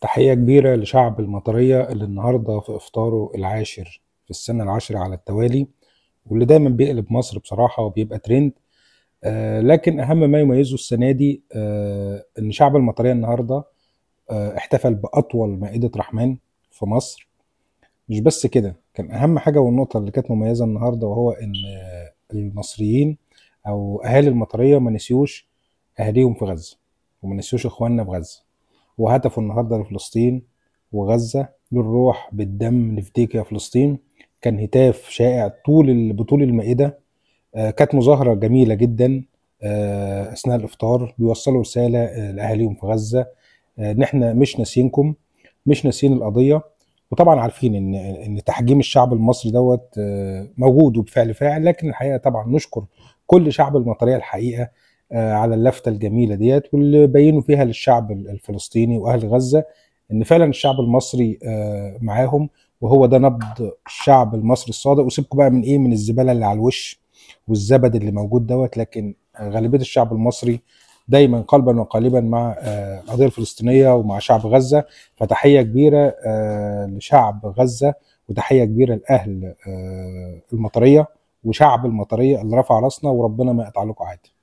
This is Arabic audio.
تحية كبيرة لشعب المطرية اللي النهاردة في إفطاره العاشر في السنة العاشرة على التوالي واللي دايما بيقلب مصر بصراحة وبيبقى ترند آه لكن أهم ما يميزه السنة دي آه إن شعب المطرية النهاردة آه احتفل بأطول مائدة رحمن في مصر مش بس كده كان أهم حاجة والنقطة اللي كانت مميزة النهاردة وهو إن آه، المصريين أو أهالي المطرية ما نسيوش أهاليهم في غزة وما نسيوش إخواننا في غزة وهدفه النهارده لفلسطين وغزه بالروح بالدم نفديك يا فلسطين كان هتاف شائع طول بطول المائده آه، كانت مظاهره جميله جدا آه، اثناء الافطار بيوصلوا رساله آه، لاهاليهم في غزه ان احنا مش ناسيينكم مش ناسيين القضيه وطبعا عارفين ان ان تحجيم الشعب المصري دوت موجود وبفعل فاعل لكن الحقيقه طبعا نشكر كل شعب المطريه الحقيقه آه، على اللفته الجميله ديت واللي بينوا فيها للشعب الفلسطيني واهل غزه ان فعلا الشعب المصري آه، معاهم وهو ده نبض الشعب المصري الصادق وسيبكم بقى من ايه من الزباله اللي على الوش والزبد اللي موجود دوت لكن آه، غالبيه الشعب المصري دايما قلبا وقالبا مع القضيه الفلسطينيه ومع شعب غزه فتحيه كبيره لشعب غزه وتحيه كبيره لاهل المطريه وشعب المطريه اللي رفع راسنا وربنا ما يقطع لكم عادي